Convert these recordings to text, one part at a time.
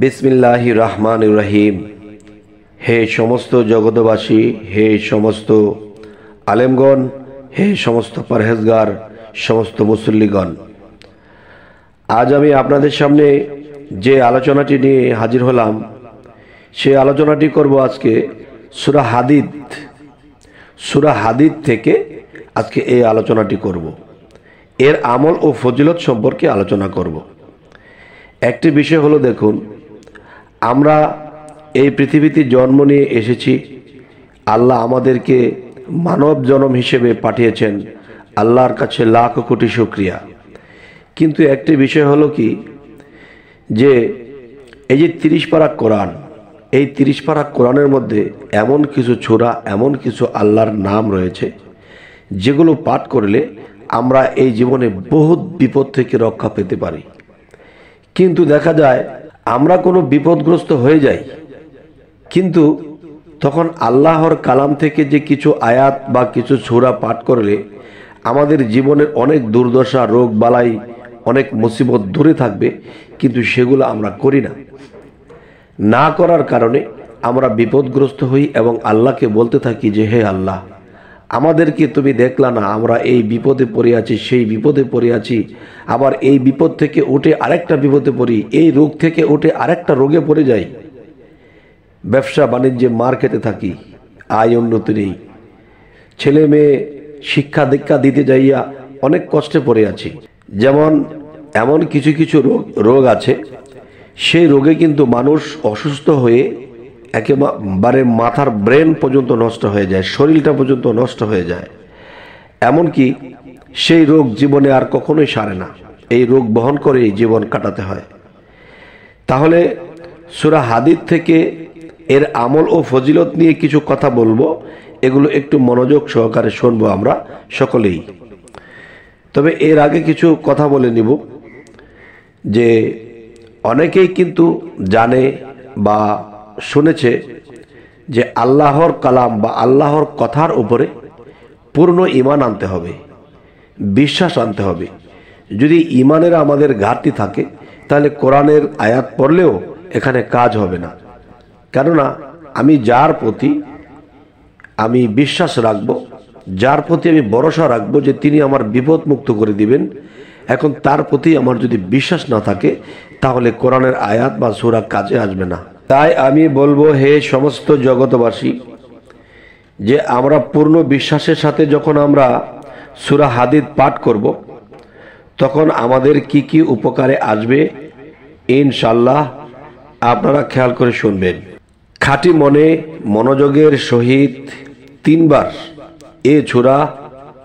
বিসমিল্লাহি রহমান রহিম হে সমস্ত জগতবাসী হে সমস্ত আলেমগণ হে সমস্ত পরহেজগার সমস্ত মুসল্লিগণ আজ আমি আপনাদের সামনে যে আলোচনাটি নিয়ে হাজির হলাম সে আলোচনাটি করব আজকে সুরা হাদিদ সুরা হাদিদ থেকে আজকে এই আলোচনাটি করব। এর আমল ও ফজিলত সম্পর্কে আলোচনা করব। একটি বিষয় হলো দেখুন আমরা এই পৃথিবীতে জন্ম নিয়ে এসেছি আল্লাহ আমাদেরকে মানব জনম হিসেবে পাঠিয়েছেন আল্লাহর কাছে লাখ কোটি শুক্রিয়া কিন্তু একটি বিষয় হলো কি যে এই যে তিরিশ পারা কোরআন এই তিরিশ পারা কোরআনের মধ্যে এমন কিছু ছোড়া এমন কিছু আল্লাহর নাম রয়েছে যেগুলো পাঠ করলে আমরা এই জীবনে বহুত বিপদ থেকে রক্ষা পেতে পারি কিন্তু দেখা যায় আমরা কোনো বিপদগ্রস্ত হয়ে যাই কিন্তু তখন আল্লাহর কালাম থেকে যে কিছু আয়াত বা কিছু ছোড়া পাঠ করলে আমাদের জীবনের অনেক দুর্দশা রোগ বালাই অনেক মুসিবত দূরে থাকবে কিন্তু সেগুলো আমরা করি না না করার কারণে আমরা বিপদগ্রস্ত হই এবং আল্লাহকে বলতে থাকি যে হে আল্লাহ আমাদেরকে তুমি দেখলা না আমরা এই বিপদে পড়ে আছি সেই বিপদে পড়ে আছি আবার এই বিপদ থেকে উঠে আরেকটা বিপদে পড়ি এই রোগ থেকে উঠে আরেকটা রোগে পড়ে যাই ব্যবসা বাণিজ্যে মার খেতে থাকি আয় উন্নতি নেই ছেলে মেয়ে শিক্ষা দীক্ষা দিতে যাইয়া অনেক কষ্টে পড়ে আছি যেমন এমন কিছু কিছু রোগ রোগ আছে সেই রোগে কিন্তু মানুষ অসুস্থ হয়ে একেবারে মাথার ব্রেন পর্যন্ত নষ্ট হয়ে যায় শরীরটা পর্যন্ত নষ্ট হয়ে যায় এমনকি সেই রোগ জীবনে আর কখনোই সারে না এই রোগ বহন করেই জীবন কাটাতে হয় তাহলে সুরা হাদিদ থেকে এর আমল ও ফজিলত নিয়ে কিছু কথা বলবো এগুলো একটু মনোযোগ সহকারে শুনবো আমরা সকলেই তবে এর আগে কিছু কথা বলে নিব যে অনেকেই কিন্তু জানে বা শুনেছে যে আল্লাহর কালাম বা আল্লাহর কথার উপরে পূর্ণ ইমান আনতে হবে বিশ্বাস আনতে হবে যদি ইমানের আমাদের ঘাটতি থাকে তাহলে কোরআনের আয়াত পড়লেও এখানে কাজ হবে না কেননা আমি যার প্রতি আমি বিশ্বাস রাখব যার প্রতি আমি ভরসা রাখবো যে তিনি আমার বিপদ মুক্ত করে দিবেন এখন তার প্রতি আমার যদি বিশ্বাস না থাকে তাহলে কোরআনের আয়াত বা সুরা কাজে আসবে না তাই আমি বলবো হে সমস্ত জগতবাসী যে আমরা পূর্ণ বিশ্বাসের সাথে যখন আমরা সুরা হাদিদ পাঠ করব তখন আমাদের কি কি উপকারে আসবে ইনশাল্লাহ আপনারা খেয়াল করে শুনবেন খাঁটি মনে মনোযোগের সহিত তিনবার এ ছুরা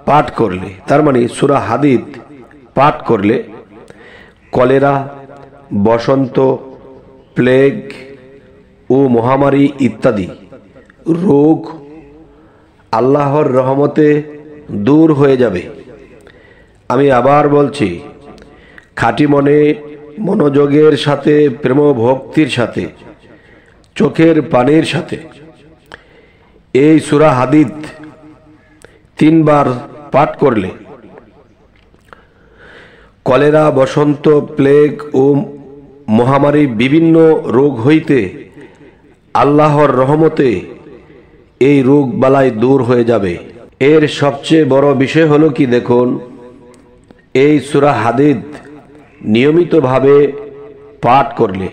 পাঠ করলে তার মানে সুরা হাদিদ পাঠ করলে কলেরা বসন্ত প্লেগ ও মহামারী ইত্যাদি রোগ আল্লাহর রহমতে দূর হয়ে যাবে আমি আবার বলছি খাঁটি মনে মনোযোগের সাথে প্রেম ভক্তির সাথে চোখের পানির সাথে এই সুরা হাদিদ তিনবার পাঠ করলে কলেরা বসন্ত প্লেগ ও মহামারী বিভিন্ন রোগ হইতে আল্লাহর রহমতে এই রোগ বালাই দূর হয়ে যাবে এর সবচেয়ে বড় বিষয় হলো কি দেখুন এই সুরা হাদিদ নিয়মিতভাবে পাঠ করলে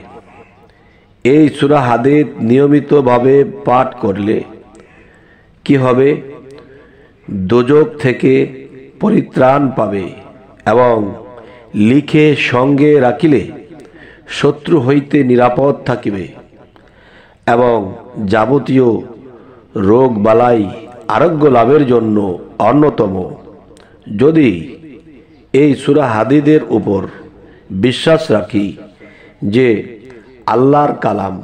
এই সুরা হাদিদ নিয়মিতভাবে পাঠ করলে কি হবে দোজক থেকে পরিত্রাণ পাবে এবং লিখে সঙ্গে রাখিলে শত্রু হইতে নিরাপদ থাকিবে এবং যাবতীয় রোগ বালাই আরোগ্য লাভের জন্য অন্যতম যদি এই সুরা হাদিদের উপর বিশ্বাস রাখি যে আল্লাহর কালাম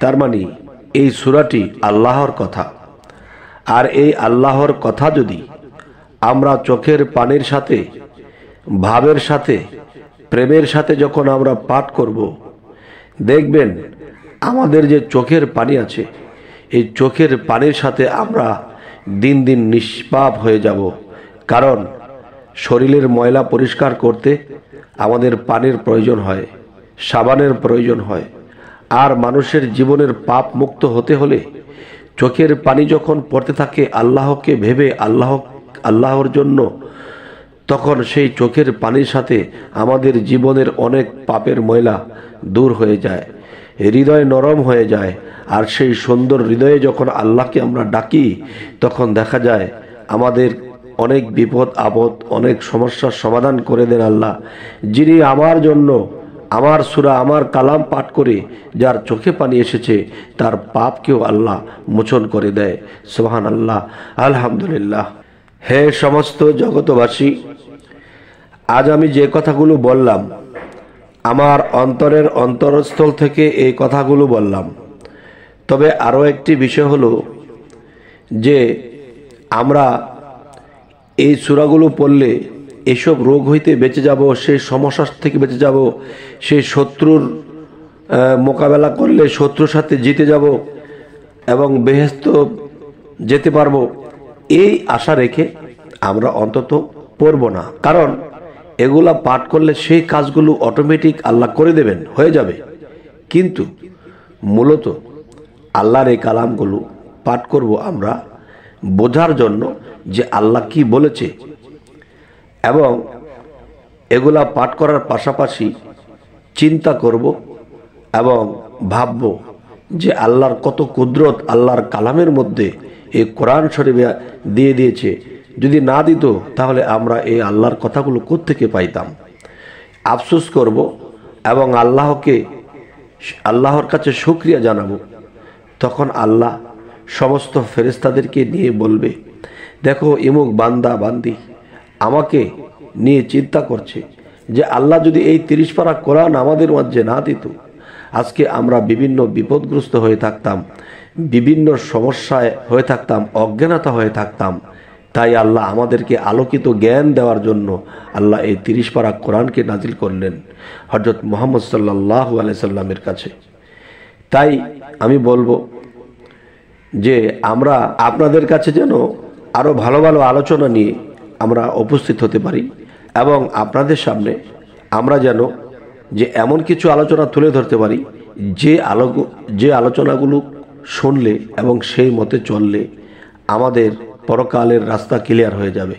তার মানে এই সুরাটি আল্লাহর কথা আর এই আল্লাহর কথা যদি আমরা চোখের পানির সাথে ভাবের সাথে প্রেমের সাথে যখন আমরা পাঠ করব দেখবেন আমাদের যে চোখের পানি আছে এই চোখের পানির সাথে আমরা দিন দিন নিষ্পাপ হয়ে যাব কারণ শরীরের ময়লা পরিষ্কার করতে আমাদের পানির প্রয়োজন হয় সাবানের প্রয়োজন হয় আর মানুষের জীবনের পাপ মুক্ত হতে হলে চোখের পানি যখন পড়তে থাকে আল্লাহকে ভেবে আল্লাহ আল্লাহর জন্য তখন সেই চোখের পানির সাথে আমাদের জীবনের অনেক পাপের ময়লা দূর হয়ে যায় হৃদয় নরম হয়ে যায় আর সেই সুন্দর হৃদয়ে যখন আল্লাহকে আমরা ডাকি তখন দেখা যায় আমাদের অনেক বিপদ আপদ অনেক সমস্যার সমাধান করে দেন আল্লাহ যিনি আমার জন্য আমার সুরা আমার কালাম পাঠ করে যার চোখে পানি এসেছে তার পাপকেও আল্লাহ মোচন করে দেয় সোহান আল্লাহ আলহামদুলিল্লাহ হে সমস্ত জগতবাসী আজ আমি যে কথাগুলো বললাম আমার অন্তরের অন্তরস্থল থেকে এই কথাগুলো বললাম তবে আরও একটি বিষয় হলো যে আমরা এই সুরাগুলো পড়লে এসব রোগ হইতে বেঁচে যাব সেই সমস্যা থেকে বেঁচে যাব সেই শত্রুর মোকাবেলা করলে শত্রুর সাথে জিতে যাব এবং বেহেস্ত যেতে পারবো এই আশা রেখে আমরা অন্তত পড়ব না কারণ এগুলা পাঠ করলে সেই কাজগুলো অটোমেটিক আল্লাহ করে দেবেন হয়ে যাবে কিন্তু মূলত আল্লাহর এই কালামগুলো পাঠ করব আমরা বোঝার জন্য যে আল্লাহ কি বলেছে এবং এগুলা পাঠ করার পাশাপাশি চিন্তা করব এবং ভাবব যে আল্লাহর কত কুদরত আল্লাহর কালামের মধ্যে এই কোরআন শরীফ দিয়ে দিয়েছে যদি না দিত তাহলে আমরা এই আল্লাহর কথাগুলো থেকে পাইতাম আফসোস করব এবং আল্লাহকে আল্লাহর কাছে সুক্রিয়া জানাবো তখন আল্লাহ সমস্ত ফেরেস্তাদেরকে নিয়ে বলবে দেখো ইমুক বান্দা বান্দি আমাকে নিয়ে চিন্তা করছে যে আল্লাহ যদি এই তিরিশ পারা কোরআন আমাদের মাঝে না দিত আজকে আমরা বিভিন্ন বিপদগ্রস্ত হয়ে থাকতাম বিভিন্ন সমস্যায় হয়ে থাকতাম অজ্ঞানতা হয়ে থাকতাম তাই আল্লাহ আমাদেরকে আলোকিত জ্ঞান দেওয়ার জন্য আল্লাহ এই তিরিশ পারা কোরআনকে নাজিল করলেন হজরত মোহাম্মদ সাল্লাহ সাল্লামের কাছে তাই আমি বলবো যে আমরা আপনাদের কাছে যেন আরও ভালো ভালো আলোচনা নিয়ে আমরা উপস্থিত হতে পারি এবং আপনাদের সামনে আমরা যেন যে এমন কিছু আলোচনা তুলে ধরতে পারি যে আলো যে আলোচনাগুলো শুনলে এবং সেই মতে চললে আমাদের পরকালের রাস্তা ক্লিয়ার হয়ে যাবে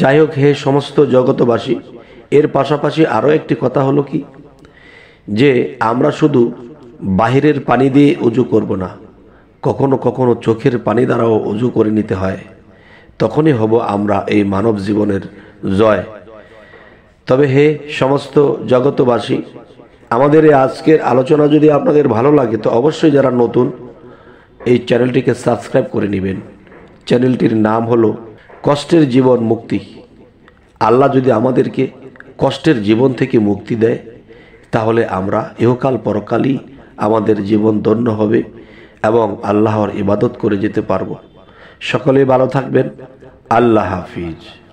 যাই হোক হে সমস্ত জগতবাসী এর পাশাপাশি আরও একটি কথা হলো কি যে আমরা শুধু বাহিরের পানি দিয়ে উজু করব না কখনো কখনো চোখের পানি দ্বারাও উজু করে নিতে হয় তখনই হব আমরা এই মানব জীবনের জয় তবে হে সমস্ত জগতবাসী আমাদের এই আজকের আলোচনা যদি আপনাদের ভালো লাগে তো অবশ্যই যারা নতুন এই চ্যানেলটিকে সাবস্ক্রাইব করে নেবেন চ্যানেলটির নাম হলো কষ্টের জীবন মুক্তি আল্লাহ যদি আমাদেরকে কষ্টের জীবন থেকে মুক্তি দেয় তাহলে আমরা ইহকাল পরকালই আমাদের জীবন ধন্য হবে এবং আল্লাহর ইবাদত করে যেতে পারব সকলে ভালো থাকবেন আল্লাহ হাফিজ